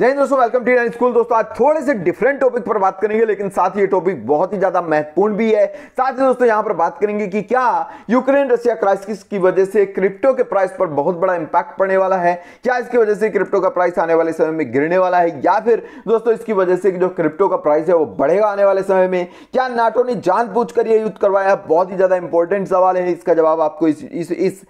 जय दोस्तों welcome T and school दोस्तों आज थोड़े से डिफरेंट टॉपिक पर बात करेंगे लेकिन साथ ही ये टॉपिक बहुत ही ज्यादा महत्वपूर्ण भी है साथ ही दोस्तों यहां पर बात करेंगे कि क्या यूक्रेन रशिया क्राइसिस की वजह से क्रिप्टो के प्राइस पर बहुत बड़ा इंपैक्ट पड़ने वाला है क्या इसकी वजह से क्रिप्टो का प्राइस आने वाले समय में गिरने वाला है या फिर दोस्तों इसकी वजह से जो क्रिप्टो का प्राइस है वो बढ़ेगा आने वाले समय में क्या नाटो ने जानबूझ कर ये युद्ध करवाया बहुत ही ज्यादा इंपॉर्टेंट सवाल है इसका जवाब आपको इस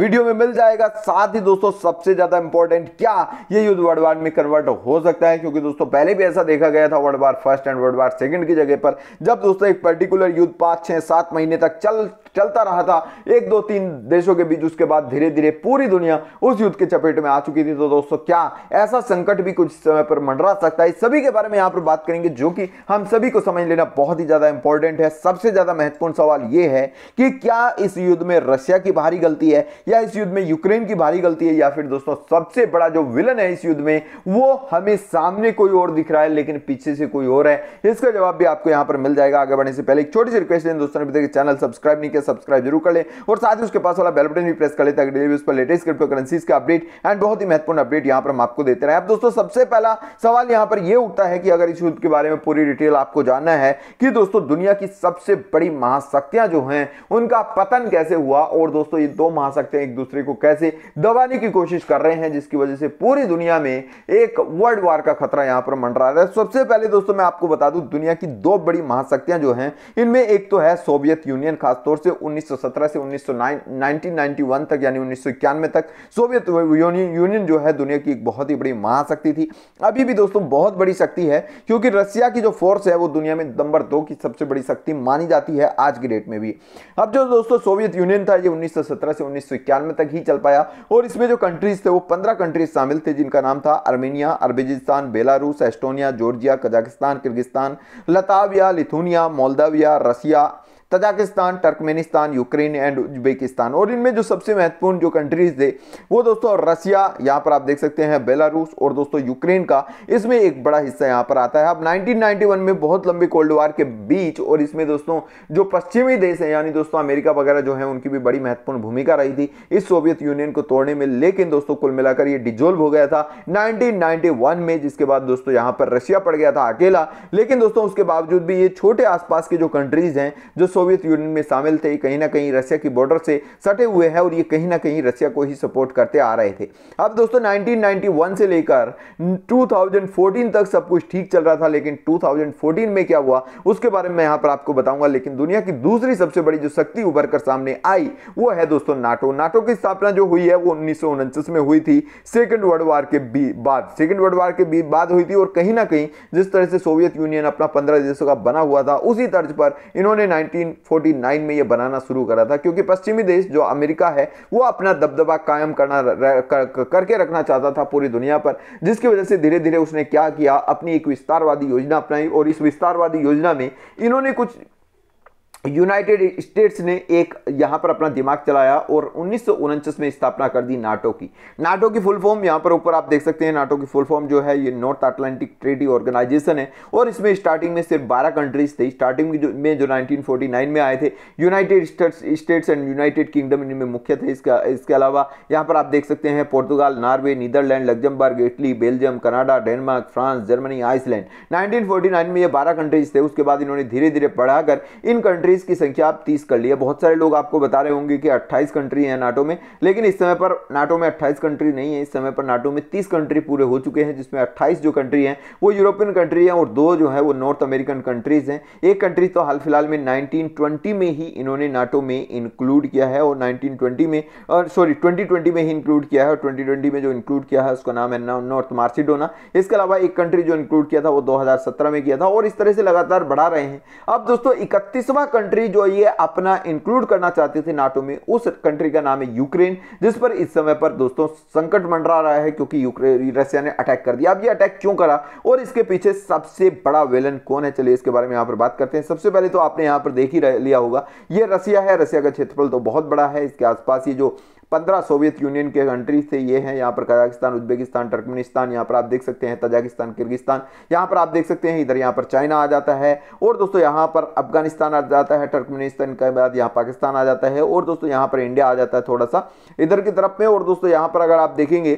वीडियो में मिल जाएगा साथ ही दोस्तों सबसे ज्यादा इंपॉर्टेंट क्या ये युद्ध वर्डवाड़ में कन्वर्ट हो सकता है क्योंकि दोस्तों पहले भी ऐसा देखा गया था world war first and world war second की जगह पर जब दोस्तों एक पर्टिकुलर युद्ध पांच छह सात महीने तक चल चलता रहा था एक दो तीन देशों के बीच उसके बाद धीरे धीरे पूरी दुनिया उस युद्ध के चपेट में आ चुकी थी तो दोस्तों क्या ऐसा संकट भी कुछ समय पर मंडरा सकता है सभी के बारे में यहाँ पर बात करेंगे जो कि हम सभी को समझ लेना बहुत ही ज़्यादा इंपॉर्टेंट है सबसे ज़्यादा महत्वपूर्ण सवाल यह है कि क्या इस युद्ध में रशिया की भारी गलती है या इस युद्ध में यूक्रेन की भारी गलती है या फिर दोस्तों सबसे बड़ा जो विलन है इस युद्ध में वो हमें सामने कोई और दिख रहा है लेकिन पीछे से कोई और है इसका जवाब भी आपको यहां पर मिल जाएगा आगे बढ़ने से पहले एक छोटी सी रिक्वेस्ट है दोस्तों चैनल सब्सक्राइब नहीं करके सब्सक्राइब जरूर कर लें और साथ ही उसके पास वाला बेल बटन भी प्रेस कर लें ताकि डेली उस पर लेटेस्ट क्रिप्टो करेंसीज का अपडेट एंड बहुत ही महत्वपूर्ण अपडेट यहाँ पर हम आपको देते रहे अब दोस्तों सबसे पहला सवाल यहाँ पर यह उठता है कि अगर इस युद्ध के बारे में पूरी डिटेल आपको जानना है कि दोस्तों दुनिया की सबसे बड़ी महाशक्तियां जो हैं उनका पतन कैसे हुआ और दोस्तों ये दो महाशक्तियां एक दूसरे को कैसे दबाने की कोशिश कर रहे हैं जिसकी वजह से पूरी दुनिया में एक वर्ल्ड वार का खतरा यहां पर मंडरा रहा है सबसे पहले दोस्तों मैं आपको बता दूं दुनिया की दो बड़ी महाशक्तियां जो हैं इनमें एक तो है सोवियत यूनियन खासतौर से से 1917 से 1909 1991 तक यानी उन्नीस तक सोवियत यूनियन जो है दुनिया की एक बहुत ही बड़ी महाशक्ति थी अभी भी दोस्तों बहुत बड़ी शक्ति है क्योंकि रशिया की जो फोर्स है वो दुनिया में नंबर दो की सबसे बड़ी शक्ति मानी जाती है आज की डेट में भी अब जो दोस्तों सोवियत यूनियन था ये उन्नीस से उन्नीस तक ही चल पाया और इसमें जो कंट्रीज थे वो पंद्रह कंट्रीज शामिल थे जिनका नाम था Armenia Azerbaijan Belarus Estonia Georgia Kazakhstan Kyrgyzstan Latvia Lithuania Moldavia Russia Tajikistan Turkmenistan Ukraine and Uzbekistan और इनमें जो सबसे महत्वपूर्ण जो कंट्रीज थे वो दोस्तों रसिया यहाँ पर आप देख सकते हैं बेलारूस और दोस्तों यूक्रेन का इसमें एक बड़ा हिस्सा यहाँ पर आता है अब 1991 में बहुत लंबी कोल्ड वार के बीच और इसमें दोस्तों जो पश्चिमी देश हैं यानी दोस्तों अमेरिका वगैरह जो है उनकी भी बड़ी महत्वपूर्ण भूमिका रही थी इस सोवियत यूनियन को तोड़ने में लेकिन दोस्तों कुल मिलाकर ये डिजोल्व हो गया था 1991 में जिसके बाद दोस्तों यहाँ पर रशिया पड़ गया था अकेला लेकिन दोस्तों उसके बावजूद भी ये छोटे आसपास के जो कंट्रीज हैं जो सोवियत यूनियन में शामिल थे कहीं ना कहीं रशिया की बॉर्डर से सटे हुए हैं और ये कहीं ना कहीं रशिया को ही सपोर्ट करते आ रहे थे अब दोस्तों नाइनटीन से लेकर टू तक सब कुछ ठीक चल रहा था लेकिन टू में क्या हुआ उसके बारे में यहाँ पर आपको बताऊंगा लेकिन दुनिया की दूसरी सबसे बड़ी जो शक्ति उभर कर सामने आई वो है दोस्तों नाटो नाटो की स्थापना जो हुई है वो उन्नीस में हुई थी सेकेंड वर्ल्ड वार के बाद सेकेंड वर्ल्ड वार के बाद हुई थी और कहीं ना कहीं जिस तरह से सोवियत यूनियन अपना पंद्रह देशों का बना हुआ था उसी तर्ज पर इन्होंने नाइनटीन 1949 में ये बनाना शुरू करा था क्योंकि पश्चिमी देश जो अमेरिका है वो अपना दबदबा कायम करना कर, करके रखना चाहता था पूरी दुनिया पर जिसकी वजह से धीरे धीरे उसने क्या किया अपनी एक विस्तारवादी योजना अपनाई और इस विस्तारवादी योजना में इन्होंने कुछ यूनाइटेड स्टेट्स ने एक यहाँ पर अपना दिमाग चलाया और उन्नीस में स्थापना कर दी नाटो की नाटो की फुल फॉर्म यहाँ पर ऊपर आप देख सकते हैं नाटो की फुल फॉर्म जो है ये नॉर्थ अटलांटिक ट्रेडी ऑर्गेनाइजेशन है और इसमें स्टार्टिंग में सिर्फ 12 कंट्रीज थे स्टार्टिंग में जो में जो 1949 में आए थे United States and United Kingdom इनमें मुख्य थे इसका इसके अलावा यहाँ पर आप देख सकते हैं Portugal Norway Netherlands Luxembourg Italy Belgium Canada Denmark France Germany Iceland nineteen में ये बारह कंट्रीज थे उसके बाद इन्होंने धीरे धीरे बढ़ाकर इन कंट्री कंट्रीज़ की संख्या आप तीस कर ली है बहुत सारे लोग आपको बता रहे होंगे कि अट्ठाईस कंट्री हैं नाटो में लेकिन इस समय पर नाटो में अट्ठाईस कंट्री नहीं है इस समय पर नाटो में तीस कंट्री पूरे हो चुके हैं जिसमें अट्ठाईस जो कंट्री हैं वो यूरोपियन कंट्री हैं और दो जो है वो नॉर्थ अमेरिकन कंट्रीज़ हैं एक कंट्री तो हाल फिलहाल में नाइनटीन में ही इन्होंने नाटो में इंक्लूड किया है और नाइनटीन में सॉरी ट्वेंटी में ही इंक्लूड किया है और ट्वेंटी में जो इंक्लूड किया है उसका नाम है नॉर्थ मार्सिडोना इसके अलावा एक कंट्री जो इंक्लूड किया था वो दो में किया था और इस तरह से लगातार बढ़ा रहे हैं अब दोस्तों इकतीसवां कंट्री जो ये अपना इंक्लूड करना चाहती थी नाटो में उस कंट्री का नाम है यूक्रेन जिस पर इस समय पर दोस्तों संकट मंडरा रहा है क्योंकि रशिया ने अटैक कर दिया अब ये अटैक क्यों करा और इसके पीछे सबसे बड़ा वेलन कौन है चलिए इसके बारे में यहाँ पर बात करते हैं सबसे पहले तो आपने यहाँ पर देख ही लिया होगा ये रसिया है रसिया का क्षेत्रफल तो बहुत बड़ा है इसके आसपास ये जो पंद्रह सोवियत यूनियन के कंट्रीज थे ये हैं यहाँ पर कजाकिस्तान उज्बेकिस्तान टर्कमेनिस्तान यहाँ पर आप देख सकते हैं तजाकिस्तान किर्गिस्तान यहाँ पर आप देख सकते हैं इधर यहाँ पर चाइना आ जाता है और दोस्तों यहाँ पर अफगानिस्तान आ जाता है टर्कमेनिस्तान के बाद यहाँ पाकिस्तान आ जाता है और दोस्तों यहाँ पर इंडिया आ जाता है थोड़ा सा इधर की तरफ में और दोस्तों यहाँ पर अगर आप देखेंगे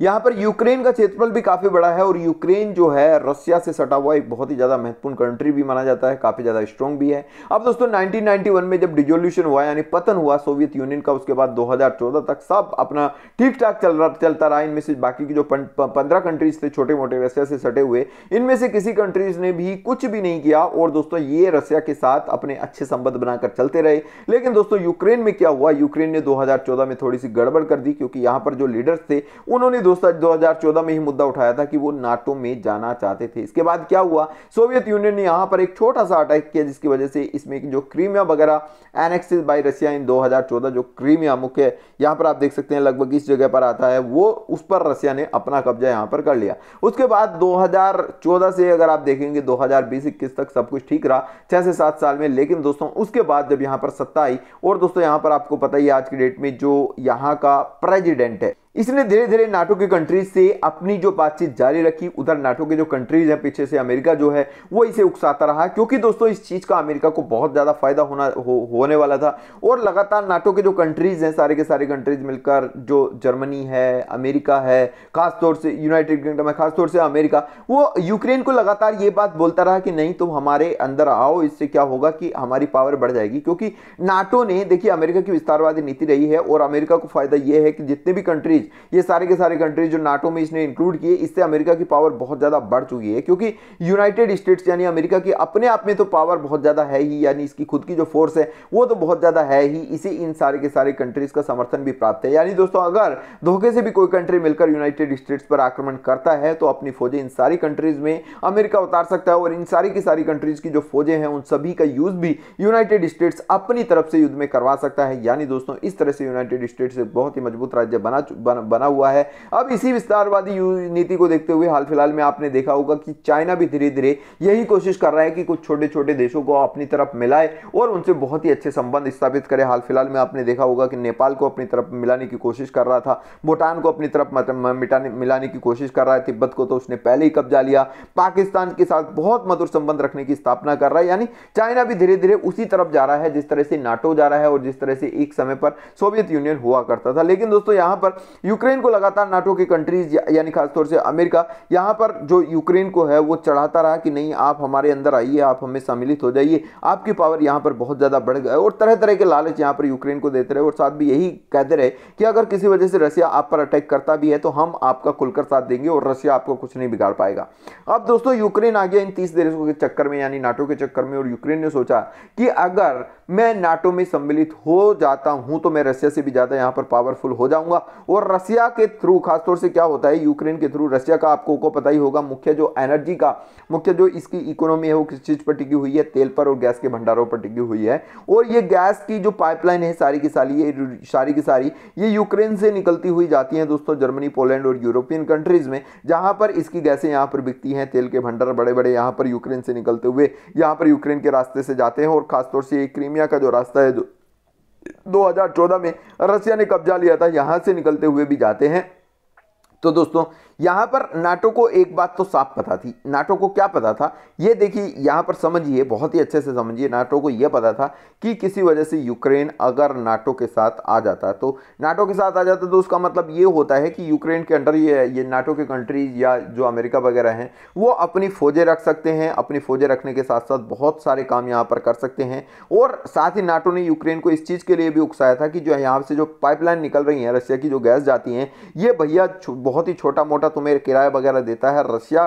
यहां पर यूक्रेन का क्षेत्रफल भी काफ़ी बड़ा है और यूक्रेन जो है रशिया से सटा हुआ एक बहुत ही ज़्यादा महत्वपूर्ण कंट्री भी माना जाता है काफ़ी ज़्यादा स्ट्रॉन्ग भी है अब दोस्तों 1991 में जब डिजोल्यूशन हुआ यानी पतन हुआ सोवियत यूनियन का उसके बाद 2014 तक सब अपना ठीक ठाक चल रहा चलता रहा इनमें से बाकी की जो पंद्रह कंट्रीज थे छोटे मोटे रशिया से सटे हुए इनमें से किसी कंट्रीज ने भी कुछ भी नहीं किया और दोस्तों ये रशिया के साथ अपने अच्छे संबंध बनाकर चलते रहे लेकिन दोस्तों यूक्रेन में क्या हुआ यूक्रेन ने 2014 में थोड़ी सी गड़बड़ कर दी क्योंकि यहां पर जो लीडर्स थे उन्होंने दोस्तों 2014 में ही मुद्दा उठाया था कि वो नाटो में जाना चाहते थे इसके बाद क्या हुआ सोवियत यूनियन ने यहाँ पर एक छोटा सा अटैक किया जिसकी वजह से इसमें जो क्रीमिया वगैरह एनेक्सिस बाई रशिया इन दो जो क्रीमिया मुख्य यहाँ पर आप देख सकते हैं लगभग इस जगह पर आता है वो उस पर रशिया ने अपना कब्जा यहाँ पर कर लिया उसके बाद दो से अगर आप देखेंगे दो हजार तक सब कुछ ठीक रहा छः से सात साल में लेकिन दोस्तों उसके बाद जब यहाँ पर सत्ता आई और दोस्तों यहाँ पर आपको पता ही आज की डेट में जो यहाँ का प्रेजिडेंट है इसने धीरे धीरे नाटो की कंट्रीज से अपनी जो बातचीत जारी रखी उधर नाटो के जो कंट्रीज हैं पीछे से अमेरिका जो है वो इसे उकसाता रहा क्योंकि दोस्तों इस चीज़ का अमेरिका को बहुत ज़्यादा फायदा होना हो, होने वाला था और लगातार नाटो के जो कंट्रीज हैं सारे के सारे कंट्रीज मिलकर जो जर्मनी है अमेरिका है खासतौर से यूनाइटेड किंगडम है खासतौर से अमेरिका वो यूक्रेन को लगातार ये बात बोलता रहा कि नहीं तुम हमारे अंदर आओ इससे क्या होगा कि हमारी पावर बढ़ जाएगी क्योंकि नाटो ने देखिए अमेरिका की विस्तारवादी नीति रही है और अमेरिका को फायदा ये है कि जितने भी कंट्रीज ये सारे के सारे कंट्रीज जो नाटो में इसने इंक्लूड किए इससे अमेरिका की पावर बहुत ज़्यादा बढ़ चुकी है क्योंकि यूनाइटेड स्टेट्स यानी अमेरिका की अपने आप में तो पावर बहुत ज़्यादा है ही यानी इसकी खुद की जो फोर्स है वो तो बहुत ज़्यादा है ही इसी इन सारे के सारे कंट्रीज का समर्थन भी प्राप्त है यानी दोस्तों अगर धोखे से भी कोई कंट्री मिलकर यूनाइटेड स्टेट्स पर आक्रमण करता है तो अपनी फौजें इन सारी कंट्रीज में अमेरिका उतार सकता है और इन सारी की सारी कंट्रीज की जो फौजें हैं उन सभी का यूज भी यूनाइटेड स्टेट्स अपनी तरफ से युद्ध में करवा सकता है यानी दोस्तों इस तरह से यूनाइटेड स्टेट्स बहुत ही मजबूत राज्य बना बना हुआ है अब इसी विस्तारवादी नीति को देखते हुए हाल फिलहाल में आपने देखा होगा कि चाइना भी धीरे धीरे यही कोशिश कर रहा है कि कुछ छोटे छोटे देशों को अपनी तरफ मिलाए और उनसे बहुत ही अच्छे संबंध स्थापित करे हाल फिलहाल में आपने देखा होगा कि नेपाल को अपनी तरफ मिलाने की कोशिश कर रहा था भूटान को अपनी तरफ मिलाने की कोशिश कर रहा है तिब्बत को तो उसने पहले ही कब्जा लिया पाकिस्तान के साथ बहुत मधुर संबंध रखने की स्थापना कर रहा है यानी चाइना भी धीरे धीरे उसी तरफ जा रहा है जिस तरह से नाटो जा रहा है और जिस तरह से एक समय पर सोवियत यूनियन हुआ करता था लेकिन दोस्तों यहां पर यूक्रेन को लगातार नाटो की कंट्रीज या, यानी खासतौर से अमेरिका यहाँ पर जो यूक्रेन को है वो चढ़ाता रहा कि नहीं आप हमारे अंदर आइए आप हमें सम्मिलित हो जाइए आपकी पावर यहाँ पर बहुत ज़्यादा बढ़ गए और तरह तरह के लालच यहाँ पर यूक्रेन को देते रहे और साथ भी यही कहते रहे कि अगर किसी वजह से रशिया आप पर अटैक करता भी है तो हम आपका खुलकर साथ देंगे और रशिया आपको कुछ नहीं बिगाड़ पाएगा अब दोस्तों यूक्रेन आ गया इन तीस देशों के चक्कर में यानी नाटो के चक्कर में और यूक्रेन ने सोचा कि अगर मैं नाटो में सम्मिलित हो जाता हूँ तो मैं रशिया से भी ज़्यादा यहाँ पर पावरफुल हो जाऊंगा और रसिया के थ्रू खासतौर से क्या होता है यूक्रेन के थ्रू रसिया का आपको को पता ही होगा मुख्य जो एनर्जी का मुख्य जो इसकी इकोनॉमी है वो किस चीज़ पर टिकी हुई है तेल पर और गैस के भंडारों पर टिकी हुई है और ये गैस की जो पाइपलाइन है सारी की सारी ये सारी की सारी ये यूक्रेन से निकलती हुई जाती है दोस्तों जर्मनी पोलैंड और यूरोपियन कंट्रीज़ में जहाँ पर इसकी गैसें यहाँ पर बिकती हैं तेल के भंडार बड़े बड़े यहाँ पर यूक्रेन से निकलते हुए यहाँ पर यूक्रेन के रास्ते से जाते हैं और खासतौर से क्रीमिया का जो रास्ता है 2014 में रसिया ने कब्जा लिया था यहाँ से निकलते हुए भी जाते हैं तो दोस्तों यहाँ पर नाटो को एक बात तो साफ पता थी नाटो को क्या पता था ये देखिए यहाँ पर समझिए बहुत ही अच्छे से समझिए नाटो को यह पता था कि किसी वजह से यूक्रेन अगर नाटो के साथ आ जाता तो नाटो के साथ आ जाता तो उसका मतलब ये होता है कि यूक्रेन के अंडर ये ये नाटो के कंट्रीज या जो अमेरिका वगैरह हैं वो अपनी फ़ौजें रख सकते हैं अपनी फ़ौजें रखने के साथ साथ बहुत सारे काम यहाँ पर कर सकते हैं और साथ ही नाटो ने यूक्रेन को इस चीज़ के लिए भी उकसाया था कि जो यहाँ से जो पाइपलाइन निकल रही है रशिया की जो गैस जाती हैं ये भैया बहुत ही छोटा मोटा का तुम्हें किराया वगैरह देता है रशिया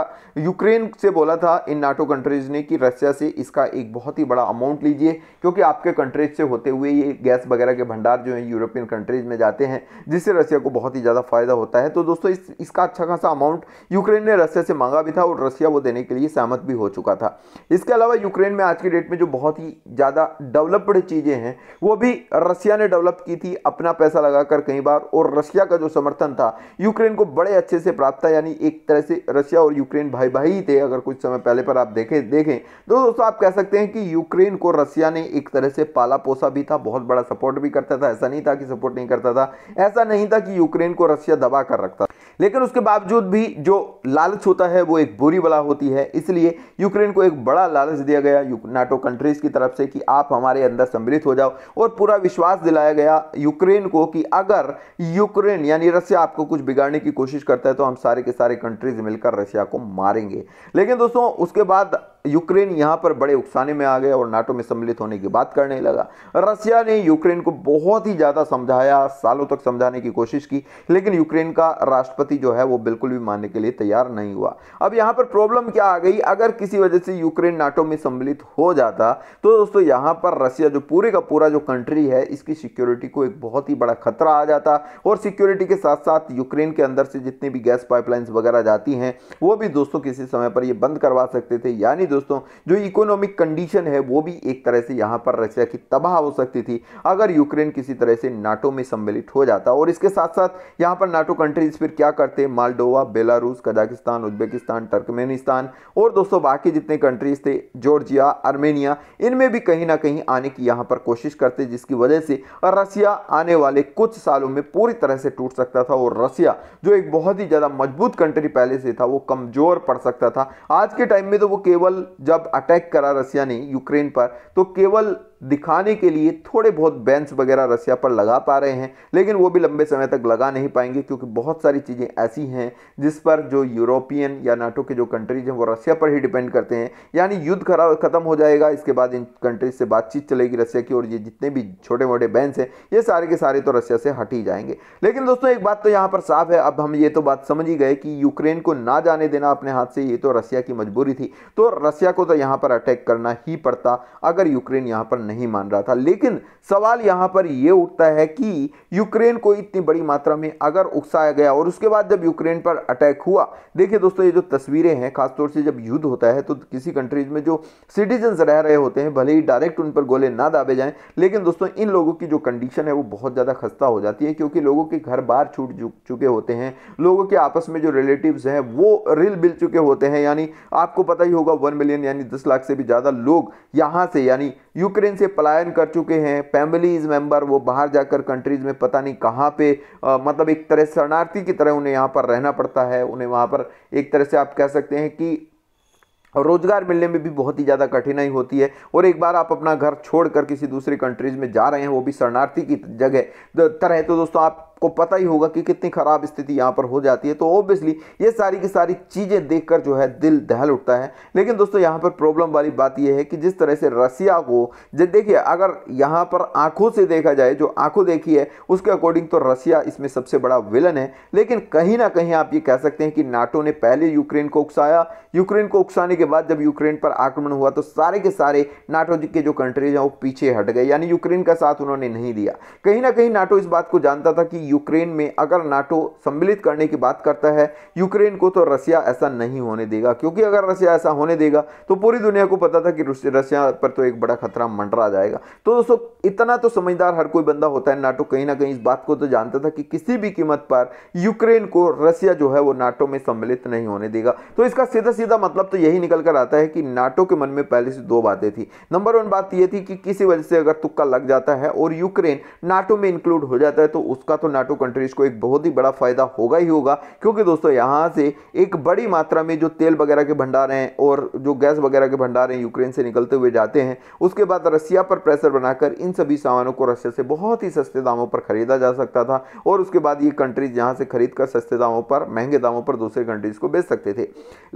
यूक्रेन से बोला था इन नाटो कंट्रीज़ ने कि रशिया से इसका एक बहुत ही बड़ा अमाउंट लीजिए क्योंकि आपके कंट्रीज से होते हुए ये गैस वगैरह के भंडार जो है यूरोपियन कंट्रीज़ में जाते हैं जिससे रशिया को बहुत ही ज़्यादा फ़ायदा होता है तो दोस्तों इस, इसका अच्छा खासा अमाउंट यूक्रेन ने रशिया से मांगा भी था और रशिया वो देने के लिए सहमत भी हो चुका था इसके अलावा यूक्रेन में आज की डेट में जो बहुत ही ज़्यादा डेवलप्ड चीज़ें हैं वो भी रशिया ने डेवलप की थी अपना पैसा लगाकर कई बार और रशिया का जो समर्थन था यूक्रेन को बड़े अच्छे से प्राप्त रबता यानी एक तरह से रशिया और यूक्रेन भाई भाई थे अगर कुछ समय पहले पर आप देखें देखें तो दोस्तों आप कह सकते हैं कि यूक्रेन को रशिया ने एक तरह से पाला पोसा भी था बहुत बड़ा सपोर्ट भी करता था ऐसा नहीं था कि सपोर्ट नहीं करता था ऐसा नहीं था कि यूक्रेन को रशिया दबा कर रखता था लेकिन उसके बावजूद भी जो लालच होता है वो एक बुरी बला होती है इसलिए यूक्रेन को एक बड़ा लालच दिया गया नाटो कंट्रीज़ की तरफ से कि आप हमारे अंदर सम्मिलित हो जाओ और पूरा विश्वास दिलाया गया यूक्रेन को कि अगर यूक्रेन यानी रशिया आपको कुछ बिगाड़ने की कोशिश करता है तो हम सारे के सारे कंट्रीज़ मिलकर रशिया को मारेंगे लेकिन दोस्तों उसके बाद यूक्रेन यहाँ पर बड़े उकसाने में आ गया और नाटो में सम्मिलित होने की बात करने लगा रसिया ने यूक्रेन को बहुत ही ज़्यादा समझाया सालों तक समझाने की कोशिश की लेकिन यूक्रेन का राष्ट्रपति जो है वो बिल्कुल भी मानने के लिए तैयार नहीं हुआ अब यहाँ पर प्रॉब्लम क्या आ गई अगर किसी वजह से यूक्रेन नाटो में सम्मिलित हो जाता तो दोस्तों यहाँ पर रसिया जो पूरे का पूरा जो कंट्री है इसकी सिक्योरिटी को एक बहुत ही बड़ा खतरा आ जाता और सिक्योरिटी के साथ साथ यूक्रेन के अंदर से जितनी भी गैस पाइपलाइंस वगैरह जाती हैं वो भी दोस्तों किसी समय पर ये बंद करवा सकते थे यानी दोस्तों जो इकोनॉमिक कंडीशन है वो भी एक तरह से यहाँ पर रशिया की तबाह हो सकती थी अगर यूक्रेन किसी तरह से नाटो में सम्मिलित हो जाता और इसके साथ साथ यहाँ पर नाटो कंट्रीज फिर क्या करते Moldova Belarus Kazakhstan Uzbekistan Turkmenistan और दोस्तों बाकी जितने कंट्रीज थे जॉर्जिया आर्मेनिया इनमें भी कहीं ना कहीं आने की यहाँ पर कोशिश करते जिसकी वजह से रसिया आने वाले कुछ सालों में पूरी तरह से टूट सकता था और रसिया जो एक बहुत ही ज़्यादा मजबूत कंट्री पहले से था वो कमज़ोर पड़ सकता था आज के टाइम में तो वो केवल जब अटैक करा रसिया ने यूक्रेन पर तो केवल दिखाने के लिए थोड़े बहुत बैंस वगैरह रसिया पर लगा पा रहे हैं लेकिन वो भी लंबे समय तक लगा नहीं पाएंगे क्योंकि बहुत सारी चीज़ें ऐसी हैं जिस पर जो यूरोपियन या नाटो के जो कंट्रीज हैं वो रसिया पर ही डिपेंड करते हैं यानी युद्ध खत्म हो जाएगा इसके बाद इन कंट्रीज से बातचीत चलेगी रसिया की और ये जितने भी छोटे मोटे बैंस हैं ये सारे के सारे तो रसिया से हट ही जाएंगे लेकिन दोस्तों एक बात तो यहाँ पर साफ है अब हम ये तो बात समझ ही गए कि यूक्रेन को ना जाने देना अपने हाथ से ये तो रसिया की मजबूरी थी तो रसिया को तो यहाँ पर अटैक करना ही पड़ता अगर यूक्रेन यहाँ पर नहीं मान रहा था लेकिन सवाल यहां पर यह उठता है कि यूक्रेन को इतनी बड़ी मात्रा में अगर उकसाया गया और उसके बाद जब यूक्रेन पर अटैक हुआ देखिए दोस्तों ये जो तस्वीरें हैं खासतौर से जब युद्ध होता है तो किसी कंट्रीज में जो सिटीजन रह रहे होते हैं भले ही डायरेक्ट उन पर गोले ना दाबे जाए लेकिन दोस्तों इन लोगों की जो कंडीशन है वो बहुत ज़्यादा खस्ता हो जाती है क्योंकि लोगों के घर बार छूट चुके होते हैं लोगों के आपस में जो रिलेटिव हैं वो रिल मिल चुके होते हैं यानी आपको पता ही होगा वन मिलियन यानी दस लाख से भी ज़्यादा लोग यहां से यानी यूक्रेन से पलायन कर चुके हैं फैमिलीज मेंबर वो बाहर जाकर कंट्रीज़ में पता नहीं कहाँ पे आ, मतलब एक तरह शरणार्थी की तरह उन्हें यहाँ पर रहना पड़ता है उन्हें वहाँ पर एक तरह से आप कह सकते हैं कि और रोज़गार मिलने में भी बहुत ही ज़्यादा कठिनाई होती है और एक बार आप अपना घर छोड़कर किसी दूसरे कंट्रीज़ में जा रहे हैं वो भी शरणार्थी की जगह तरह तो दोस्तों आप को पता ही होगा कि कितनी ख़राब स्थिति यहाँ पर हो जाती है तो ऑब्वियसली ये सारी की सारी चीज़ें देखकर जो है दिल दहल उठता है लेकिन दोस्तों यहाँ पर प्रॉब्लम वाली बात यह है कि जिस तरह से रसिया को जब देखिए अगर यहाँ पर आंखों से देखा जाए जो आंखों देखी है उसके अकॉर्डिंग तो रसिया इसमें सबसे बड़ा विलन है लेकिन कहीं ना कहीं आप ये कह सकते हैं कि नाटो ने पहले यूक्रेन को उकसाया यूक्रेन को उकसाने के बाद जब यूक्रेन पर आक्रमण हुआ तो सारे के सारे नाटो के जो कंट्रीज हैं वो पीछे हट गए यानी यूक्रेन का साथ उन्होंने नहीं दिया कहीं ना कहीं नाटो इस बात को जानता था कि यूक्रेन में अगर नाटो सम्मिलित करने की बात करता है यूक्रेन को तो रसिया ऐसा नहीं होने देगा क्योंकि अगर रसिया ऐसा होने देगा तो पूरी दुनिया को पता था कि रसिया पर तो एक बड़ा खतरा मंडरा जाएगा तो दोस्तों इतना तो समझदार हर कोई बंदा होता है नाटो कहीं ना कहीं इस बात को तो जानता था कि किसी भी कीमत पर यूक्रेन को रसिया जो है वो नाटो में सम्मिलित नहीं होने देगा तो इसका सीधा सीधा मतलब तो यही निकल कर आता है कि नाटो के मन में पहले से दो बातें थी नंबर वन बात यह थी कि किसी वजह से अगर तुक्का लग जाता है और यूक्रेन नाटो में इंक्लूड हो जाता है तो उसका तो नाटो नाटो कंट्रीज़ को एक बहुत ही बड़ा फ़ायदा होगा ही होगा क्योंकि दोस्तों यहाँ से एक बड़ी मात्रा में जो तेल वगैरह के भंडार हैं और जो गैस वगैरह के भंडार हैं यूक्रेन से निकलते हुए जाते हैं उसके बाद रसिया पर प्रेशर बनाकर इन सभी सामानों को रशिया से बहुत ही सस्ते दामों पर ख़रीदा जा सकता था और उसके बाद ये कंट्रीज़ यहाँ से खरीद कर सस्ते दामों पर महंगे दामों पर दूसरे कंट्रीज़ को बेच सकते थे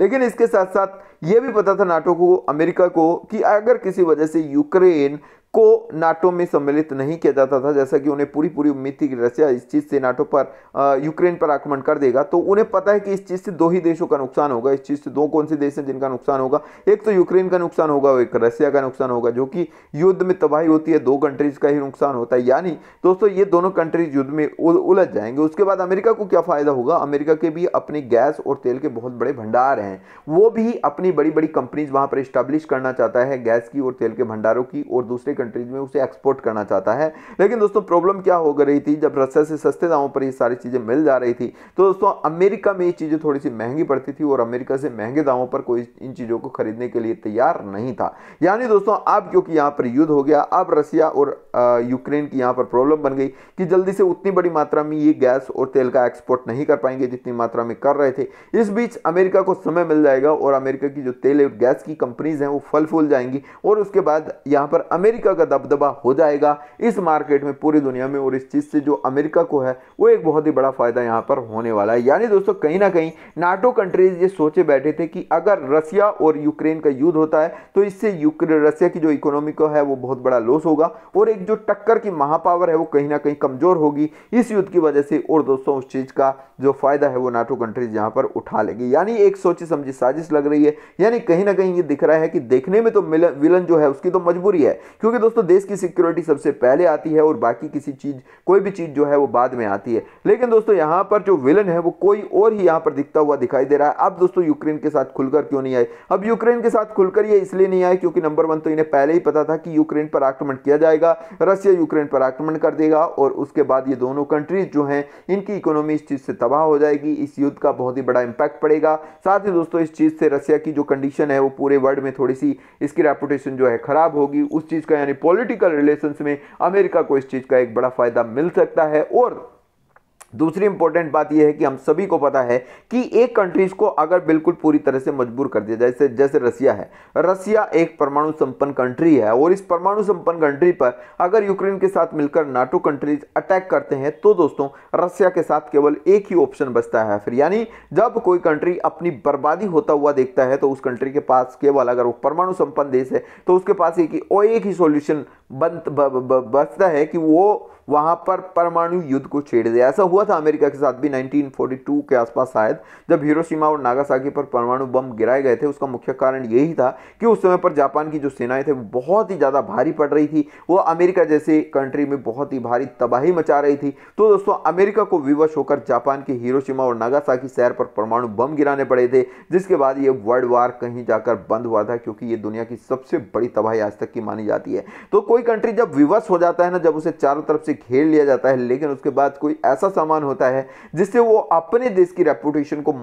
लेकिन इसके साथ साथ ये भी पता था नाटो को अमेरिका को कि अगर किसी वजह से यूक्रेन को नाटो में सम्मिलित नहीं किया जाता था जैसा कि उन्हें पूरी पूरी उम्मीद थी कि रशिया इस चीज़ से नाटो पर यूक्रेन पर आक्रमण कर देगा तो उन्हें पता है कि इस चीज़ से दो ही देशों का नुकसान होगा इस चीज़ से दो कौन से देश हैं जिनका नुकसान होगा एक तो यूक्रेन का नुकसान होगा और एक रशिया का नुकसान होगा जो कि युद्ध में तबाही होती है दो कंट्रीज़ का ही नुकसान होता है यानी दोस्तों ये दोनों कंट्रीज युद्ध में उलझ जाएंगे उसके बाद अमेरिका को क्या फ़ायदा होगा अमेरिका के भी अपने गैस और तेल के बहुत बड़े भंडार हैं वो भी अपनी बड़ी बड़ी कंपनीज वहाँ पर इस्टेब्लिश करना चाहता है गैस की और तेल के भंडारों की और दूसरे कंट्रीज में उसे एक्सपोर्ट करना चाहता है लेकिन दोस्तों प्रॉब्लम क्या हो रही थी जब रसिया से सस्ते दामों पर ये सारी चीज़ें मिल जा रही थी तो दोस्तों अमेरिका में ये चीज़ें थोड़ी सी महंगी पड़ती थी और अमेरिका से महंगे दामों पर कोई इन चीज़ों को खरीदने के लिए तैयार नहीं था यानी दोस्तों अब क्योंकि यहाँ पर युद्ध हो गया अब रसिया और यूक्रेन की यहाँ पर प्रॉब्लम बन गई कि जल्दी से उतनी बड़ी मात्रा में ये गैस और तेल का एक्सपोर्ट नहीं कर पाएंगे जितनी मात्रा में कर रहे थे इस बीच अमेरिका को समय मिल जाएगा और अमेरिका की जो तेल और गैस की कंपनीज हैं वो फल फूल जाएंगी और उसके बाद यहाँ पर अमेरिका का दबदबा हो जाएगा इस मार्केट में पूरी दुनिया में और इस चीज़ से जो अमेरिका को है वो एक बहुत ही बड़ा फ़ायदा यहाँ पर होने वाला है यानी दोस्तों कहीं ना कहीं नाटो कंट्रीज ये सोचे बैठे थे कि अगर रसिया और यूक्रेन का युद्ध होता है तो इससे यूक्रेन रसिया की जो इकोनॉमी है वो बहुत बड़ा लॉस होगा और एक जो टक्कर की महापावर है वो कहीं ना कहीं कमज़ोर होगी इस युद्ध की वजह से और दोस्तों उस चीज़ का जो फ़ायदा है वो नाटो कंट्रीज यहाँ पर उठा लेगी यानी एक सोची समझी साजिश लग रही है यानी कहीं ना कहीं ये दिख रहा है कि देखने में तो विलन जो है उसकी तो मजबूरी है क्योंकि दोस्तों देश की सिक्योरिटी सबसे पहले आती है और बाकी किसी चीज़ कोई भी चीज़ जो है वो बाद में आती है लेकिन दोस्तों यहां पर जो विलन है वो कोई और ही यहां पर दिखता हुआ दिखाई दे रहा है अब दोस्तों यूक्रेन के साथ खुलकर क्यों नहीं आए अब यूक्रेन के साथ खुलकर ये इसलिए नहीं आए क्योंकि नंबर वन तो इन्हें पहले ही पता था कि यूक्रेन पर आक्रमण किया जाएगा रशिया यूक्रेन पर आक्रमण कर देगा और उसके बाद ये दोनों कंट्रीज जो है इनकी इकोनॉमी इस चीज़ से तबाह हो जाएगी इस युद्ध का बहुत ही बड़ा इंपैक्ट पड़ेगा साथ ही दोस्तों इस चीज़ से रशिया की जो कंडीशन है वो पूरे वर्ल्ड में थोड़ी सी इसकी रेपुटेशन जो है ख़राब होगी उस चीज़ का यानी पॉलिटिकल रिलेशंस में अमेरिका को इस चीज़ का एक बड़ा फ़ायदा मिल सकता है और दूसरी इंपॉर्टेंट बात यह है कि हम सभी को पता है कि एक कंट्रीज को अगर बिल्कुल पूरी तरह से मजबूर कर दिया जैसे जैसे रसिया है रसिया एक परमाणु संपन्न कंट्री है और इस परमाणु संपन्न कंट्री पर अगर यूक्रेन के साथ मिलकर नाटो कंट्रीज अटैक करते हैं तो दोस्तों रसिया के साथ केवल एक ही ऑप्शन बचता है फिर यानी जब कोई कंट्री अपनी बर्बादी होता हुआ देखता है तो उस कंट्री के पास केवल अगर वो परमाणु संपन्न देश है तो उसके पास एक ही और एक ही सोल्यूशन बन बचता है कि वो वहाँ पर परमाणु युद्ध को छेड़ दे ऐसा हुआ था अमेरिका के साथ भी 1942 के आसपास शायद जब हिरोशिमा और नागासाकी पर परमाणु बम गिराए गए थे उसका मुख्य कारण यही था कि उस समय पर जापान की जो सेनाएं थे वो बहुत ही ज़्यादा भारी पड़ रही थी वो अमेरिका जैसे कंट्री में बहुत ही भारी तबाही मचा रही थी तो दोस्तों अमेरिका को विवश होकर जापान के हिरोशिमा और नागासाकी शहर पर परमाणु बम गिराने पड़े थे जिसके बाद ये वर्ल्ड वार कहीं जाकर बंद हुआ था क्योंकि ये दुनिया की सबसे बड़ी तबाही आज तक की मानी जाती है तो कोई कंट्री जब विवश हो जाता है ना जब उसे चारों तरफ से घेर लिया जाता है लेकिन उसके बाद कोई ऐसा सामान होता है जिससे वो अपने देश की रेपुटेशन को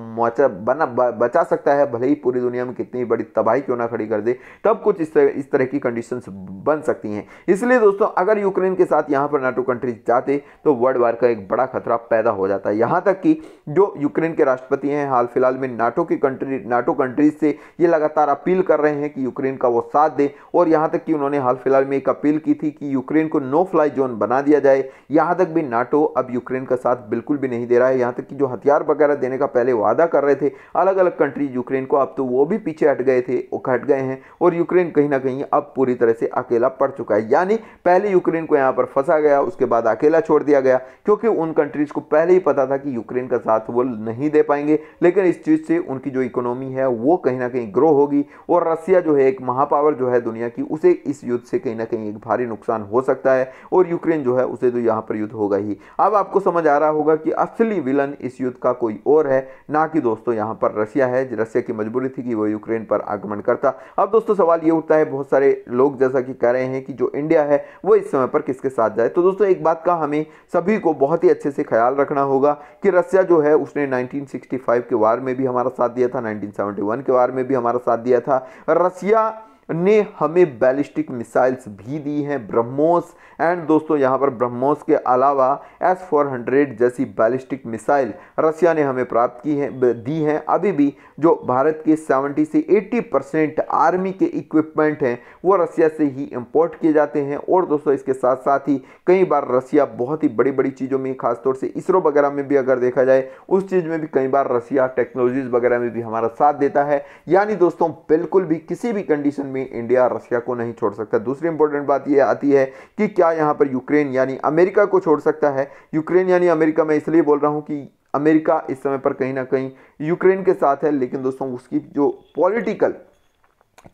बना बचा सकता है भले ही पूरी दुनिया में कितनी बड़ी तबाही क्यों ना खड़ी कर दे तब कुछ इस तरह इस तरह की कंडीशन बन सकती हैं इसलिए दोस्तों अगर यूक्रेन के साथ यहाँ पर नाटो कंट्रीज जाते तो वर्ल्ड वार का एक बड़ा खतरा पैदा हो जाता है यहाँ तक कि जो यूक्रेन के राष्ट्रपति हैं हाल फिलहाल में नाटो की कंट्री नाटो कंट्रीज से ये लगातार अपील कर रहे हैं कि यूक्रेन का वो साथ दें और यहाँ तक कि उन्होंने हाल फिलहाल में एक अपील की थी कि यूक्रेन को नो फ्लाई जोन बना दिया जाए यहाँ तक भी नाटो अब यूक्रेन का साथ बिल्कुल भी नहीं दे रहा है यहाँ तक कि जो हथियार वगैरह देने का पहले वादा कर रहे थे अलग अलग कंट्रीज यूक्रेन को अब तो वो भी पीछे हट गए थे हट गए हैं और यूक्रेन कहीं ना कहीं अब पूरी तरह से अकेला पड़ चुका है यानी पहले यूक्रेन को यहाँ पर फंसा गया उसके बाद अकेला छोड़ दिया गया क्योंकि उन कंट्रीज़ को पहले ही पता था कि यूक्रेन का साथ वो नहीं दे पाएंगे लेकिन इस चीज़ से उनकी जो इकोनॉमी है वो कहीं ना कहीं ग्रो होगी और रसिया जो है एक महापावर जो है दुनिया की उसे इस युद्ध से कहीं ना कहीं एक भारी नुकसान हो सकता है और यूक्रेन जो है उसे तो यहाँ पर युद्ध होगा ही अब आपको समझ आ रहा होगा कि असली विलन इस युद्ध का कोई और है ना कि दोस्तों यहाँ पर रशिया है रशिया की मजबूरी थी कि वह यूक्रेन पर आक्रमण करता अब दोस्तों सवाल ये उठता है बहुत सारे लोग जैसा कि कह रहे हैं कि जो इंडिया है वो इस समय पर किसके साथ जाए तो दोस्तों एक बात का हमें सभी को बहुत ही अच्छे से ख्याल रखना होगा कि रशिया जो है उसने 1965 के वार में भी हमारा साथ दिया था 1971 के वार में भी हमारा साथ दिया था रसिया ने हमें बैलिस्टिक मिसाइल्स भी दी हैं ब्रह्मोस एंड दोस्तों यहाँ पर ब्रह्मोस के अलावा एस फोर हंड्रेड जैसी बैलिस्टिक मिसाइल रसिया ने हमें प्राप्त की है दी हैं अभी भी जो भारत के 70 से 80 परसेंट आर्मी के इक्विपमेंट हैं वो रसिया से ही इम्पोर्ट किए जाते हैं और दोस्तों इसके साथ साथ ही कई बार रसिया बहुत ही बड़ी बड़ी चीज़ों में खासतौर से इसरो वगैरह में भी अगर देखा जाए उस चीज़ में भी कई बार रसिया टेक्नोलॉजीज़ वगैरह में भी हमारा साथ देता है यानी दोस्तों बिल्कुल भी किसी भी कंडीशन में इंडिया रशिया को नहीं छोड़ सकता दूसरी इंपॉर्टेंट बात यह आती है कि क्या यहाँ पर यूक्रेन यानी अमेरिका को छोड़ सकता है यूक्रेन यानी अमेरिका मैं इसलिए बोल रहा हूँ कि अमेरिका इस समय पर कहीं ना कहीं यूक्रेन के साथ है लेकिन दोस्तों उसकी जो पॉलिटिकल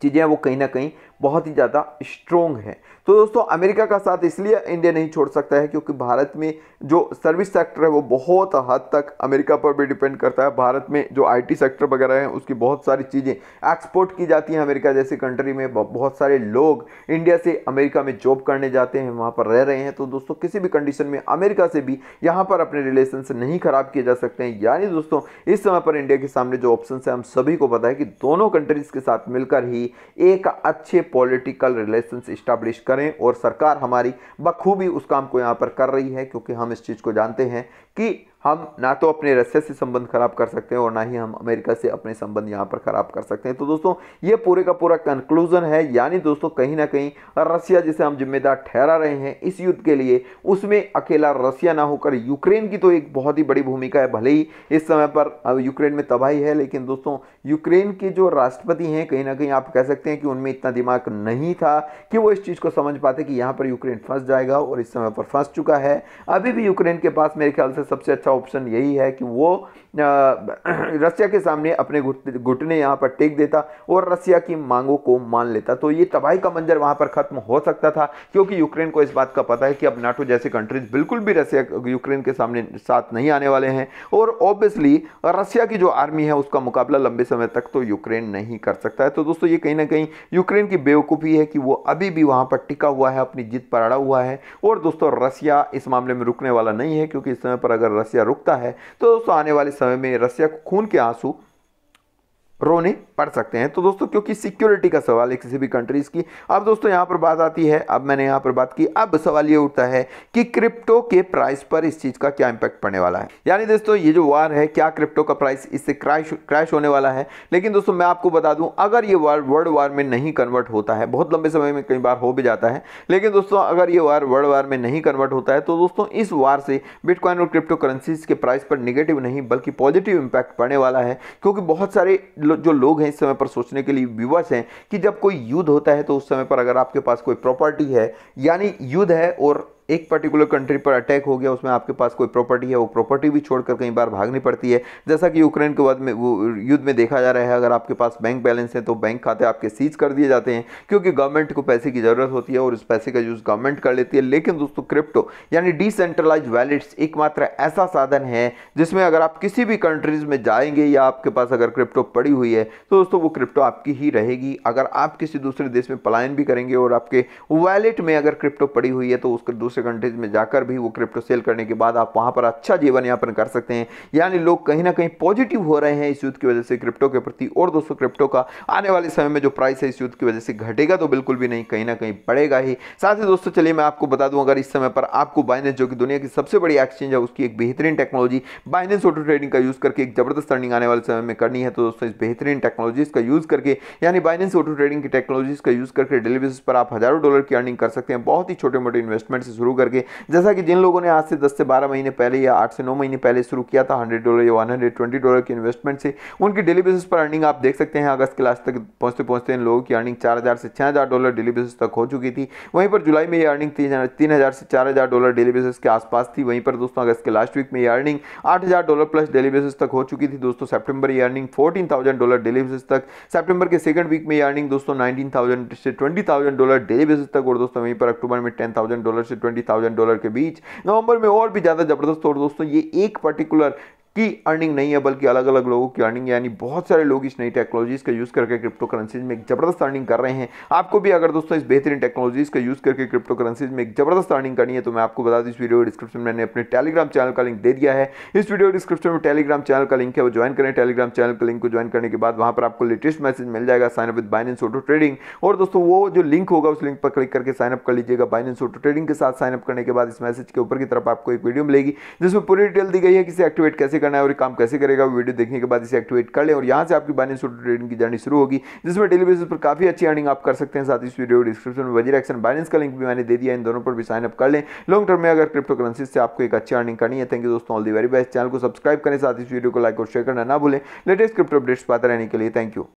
चीज़ें वो कहीं ना कहीं बहुत ही ज़्यादा स्ट्रोंग है तो दोस्तों अमेरिका का साथ इसलिए इंडिया नहीं छोड़ सकता है क्योंकि भारत में जो सर्विस सेक्टर है वो बहुत हद तक अमेरिका पर भी डिपेंड करता है भारत में जो आईटी सेक्टर वगैरह है उसकी बहुत सारी चीज़ें एक्सपोर्ट की जाती हैं अमेरिका जैसी कंट्री में बहुत सारे लोग इंडिया से अमेरिका में जॉब करने जाते हैं वहाँ पर रह रहे हैं तो दोस्तों किसी भी कंडीशन में अमेरिका से भी यहाँ पर अपने रिलेशन नहीं ख़राब किए जा सकते हैं यानी दोस्तों इस समय पर इंडिया के सामने जो ऑप्शन है हम सभी को पता है कि दोनों कंट्रीज़ के साथ मिलकर ही एक अच्छे पॉलिटिकल रिलेशन स्टाब्लिश कर करें और सरकार हमारी बखूबी उस काम को यहाँ पर कर रही है क्योंकि हम इस चीज़ को जानते हैं कि हम ना तो अपने रशिया से संबंध खराब कर सकते हैं और ना ही हम अमेरिका से अपने संबंध यहाँ पर खराब कर सकते हैं तो दोस्तों ये पूरे का पूरा कंक्लूजन है यानी दोस्तों कहीं ना कहीं रशिया जिसे हम जिम्मेदार ठहरा रहे हैं इस युद्ध के लिए उसमें अकेला रशिया ना होकर यूक्रेन की तो एक बहुत ही बड़ी भूमिका है भले ही इस समय पर यूक्रेन में तबाही है लेकिन दोस्तों यूक्रेन के जो राष्ट्रपति हैं कहीं ना कहीं आप कह सकते हैं कि उनमें इतना दिमाग नहीं था कि वो इस चीज़ को समझ पाते कि यहाँ पर यूक्रेन फंस जाएगा और इस समय पर फंस चुका है अभी भी यूक्रेन के पास मेरे ख्याल से सबसे अच्छा अच्छा ऑप्शन यही है कि वो रसिया के सामने अपने घुटने यहाँ पर टेक देता और रसिया की मांगों को मान लेता तो ये तबाही का मंजर वहाँ पर ख़त्म हो सकता था क्योंकि यूक्रेन को इस बात का पता है कि अब नाटो जैसे कंट्रीज बिल्कुल भी रसिया यूक्रेन के सामने साथ नहीं आने वाले हैं और ऑब्वियसली रसिया की जो आर्मी है उसका मुकाबला लंबे समय तक तो यूक्रेन नहीं कर सकता है तो दोस्तों ये कहीं ना कहीं यूक्रेन की बेवकूफ़ी है कि वो अभी भी वहाँ पर टिका हुआ है अपनी जीत पर अड़ा हुआ है और दोस्तों रसिया इस मामले में रुकने वाला नहीं है क्योंकि इस समय पर अगर रसिया रसिया रुकता है तो दोस्तों आने वाले समय में रसिया को खून के आंसू रोने पड़ सकते हैं तो दोस्तों क्योंकि सिक्योरिटी का सवाल है किसी भी कंट्रीज़ की अब दोस्तों यहाँ पर बात आती है अब मैंने यहाँ पर बात की अब सवाल ये उठता है कि क्रिप्टो के प्राइस पर इस चीज़ का क्या इम्पैक्ट पड़ने वाला है यानी दोस्तों ये जो वार है क्या क्रिप्टो का प्राइस इससे क्रैश क्रैश होने वाला है लेकिन दोस्तों मैं आपको बता दूँ अगर ये वार वर्ल्ड वार में नहीं कन्वर्ट होता है बहुत लंबे समय में कई बार हो भी जाता है लेकिन दोस्तों अगर ये वार वर्ल्ड वार में नहीं कन्वर्ट होता है तो दोस्तों इस वार से बिटकॉइन और क्रिप्टो करेंसीज के प्राइस पर निगेटिव नहीं बल्कि पॉजिटिव इम्पैक्ट पड़ने वाला है क्योंकि बहुत सारे जो लोग हैं इस समय पर सोचने के लिए विवश हैं कि जब कोई युद्ध होता है तो उस समय पर अगर आपके पास कोई प्रॉपर्टी है यानी युद्ध है और एक पर्टिकुलर कंट्री पर अटैक हो गया उसमें आपके पास कोई प्रॉपर्टी है वो प्रॉपर्टी भी छोड़कर कई बार भागनी पड़ती है जैसा कि यूक्रेन के बाद में वो युद्ध में देखा जा रहा है अगर आपके पास बैंक बैलेंस है तो बैंक खाते आपके सीज कर दिए जाते हैं क्योंकि गवर्नमेंट को पैसे की ज़रूरत होती है और उस पैसे का यूज़ गवर्नमेंट कर लेती है लेकिन दोस्तों क्रिप्टो यानी डिसेंट्रलाइज वैलेट्स एकमात्र ऐसा साधन है जिसमें अगर आप किसी भी कंट्रीज़ में जाएंगे या आपके पास अगर क्रिप्टो पड़ी हुई है तो दोस्तों वो क्रिप्टो आपकी ही रहेगी अगर आप किसी दूसरे देश में पलायन भी करेंगे और आपके वैलेट में अगर क्रिप्टो पड़ी हुई है तो उसका दूसरे दूसरे कंट्रीज में जाकर भी वो क्रिप्टो सेल करने के बाद आप वहाँ पर अच्छा जीवन यापन कर सकते हैं यानी लोग कहीं ना कहीं पॉजिटिव हो रहे हैं इस युद्ध की वजह से क्रिप्टो के प्रति और दोस्तों क्रिप्टो का आने वाले समय में जो प्राइस है इस युद्ध की वजह से घटेगा तो बिल्कुल भी नहीं कहीं ना कहीं बढ़ेगा ही साथ ही दोस्तों चलिए मैं आपको बता दूं अगर इस समय पर आपको बाइनेंस जो कि दुनिया की सबसे बड़ी एक्सचेंज है उसकी एक बेहतरीन टेक्नोलॉजी बाइनेंस ऑटो ट्रेडिंग का यूज़ करके एक जबरदस्त अर्निंग आने वाले समय में करनी है तो दोस्तों इस बेहतरीन टेक्नोलॉजीज़ का यूज़ करके यानी बाइनेंस ऑटो ट्रेडिंग की टेक्नोलॉजीज़ का यूज़ करके डिलीवरी पर आप हज़ारों डॉलर की अर्निंग कर सकते हैं बहुत ही छोटे मोटे इन्वेस्टमेंट से शुरू शुरू करके जैसा कि जिन लोगों ने आज से दस से बारह महीने पहले या आठ से नौ महीने पहले शुरू किया था हंड्रेड डॉलर या वन हंड्रेड ट्वेंटी डॉलर की इन्वेस्टमेंट से उनकी डेली बेसिस पर अर्निंग आप देख सकते हैं अगस्त के लास्ट तक पहुंचते पहुंचते इन लोगों की अर्निंग चार हज़ार से छः हज़ार डॉलर डेली बेसिस तक हो चुकी थी वहीं पर जुलाई में ये अर्निंग तीन हज़ार से चार हज़ार डॉलर डेली बेसिस के आसपास थी वहीं पर दोस्तों अगस्त के लास्ट वीक में ये अर्निंग आठ हज़ार डॉलर प्लस डेली बेसिस तक हो चुकी थी दोस्तों सेप्टेम्बर ये earning fourteen thousand dollar daily basis तक सेप्टेंबर के सेकंड वीक में ये अर्निंग दोस्तों नाइनटीन थाउजेंड से twenty thousand dollar daily basis तक और दोस्तों वहीं पर अक्टूबर में टेन थाउजेंड डॉलर से ट्वेंटी सेवेंटी थाउजेंड डॉलर के बीच नवंबर में और भी ज़्यादा ज़बरदस्त और दोस्तों ये एक पर्टिकुलर की अर्निंग नहीं है बल्कि अलग अलग लोगों की अर्निंग यानी बहुत सारे लोग इस नई टेक्नोलॉजीज़ का यूज़ करके क्रिप्टो करेंसीज में एक ज़बरदस्त अर्निंग कर रहे हैं आपको भी अगर दोस्तों इस बेहतरीन टेक्नोलॉजीज़ का यूज़ करके क्रिप्टो करेंसीज में एक ज़बरदस्त अर्निंग करनी है तो मैं आपको बता दूँ इस वीडियो डिस्क्रिप्शन में मैंने अपने टेलीग्राम चैनल का लिंक दे दिया है इस वीडियो डिस्क्रिप्शन में टेलीग्राम चैनल का लिंक है वो ज्वाइन करें टेलीग्राम चैनल का लिंक को ज्वाइन करने के बाद वहाँ पर आपको लेटेस्ट मैसेज मिल जाएगा sign up with Binance auto trading और दोस्तों वो जो लिंक होगा उस लिंक पर क्लिक करके साइनअप कर लीजिएगा बाइनेंस ऑटो ट्रेडिंग के साथ साइनअप करने के बाद इस मैसेज के ऊपर की तरफ आपको एक वीडियो मिलेगी जिसमें पूरी डिटेल दी गई है किसे एक्टिवेट कैसे कैसे करना है और काम कैसे करेगा वो वीडियो देखने के बाद इसे एक्टिवेट कर लें और यहाँ से आपकी बाइनेंस ट्रेडिंग की जर्नी शुरू होगी जिसमें डेली बेसिस पर काफ़ी अच्छी अर्निंग आप कर सकते हैं साथ ही इस वीडियो डिस्क्रिप्शन में वजीर एक्शन बाइनेंस का लिंक भी मैंने दे दिया इन दोनों पर भी साइनअप कर लें लॉन्ग टर्म में अगर क्रिप्टो करेंसी से आपको एक अच्छी अर्निंग करनी है थैंक यू दोस्तों all the very best channel को सब्सक्राइब करें साथ इस वीडियो को लाइक और शेयर करना ना भूलें लेटेस्ट क्रिप्टो अपडेट्स पाते रहने के लिए थैंक यू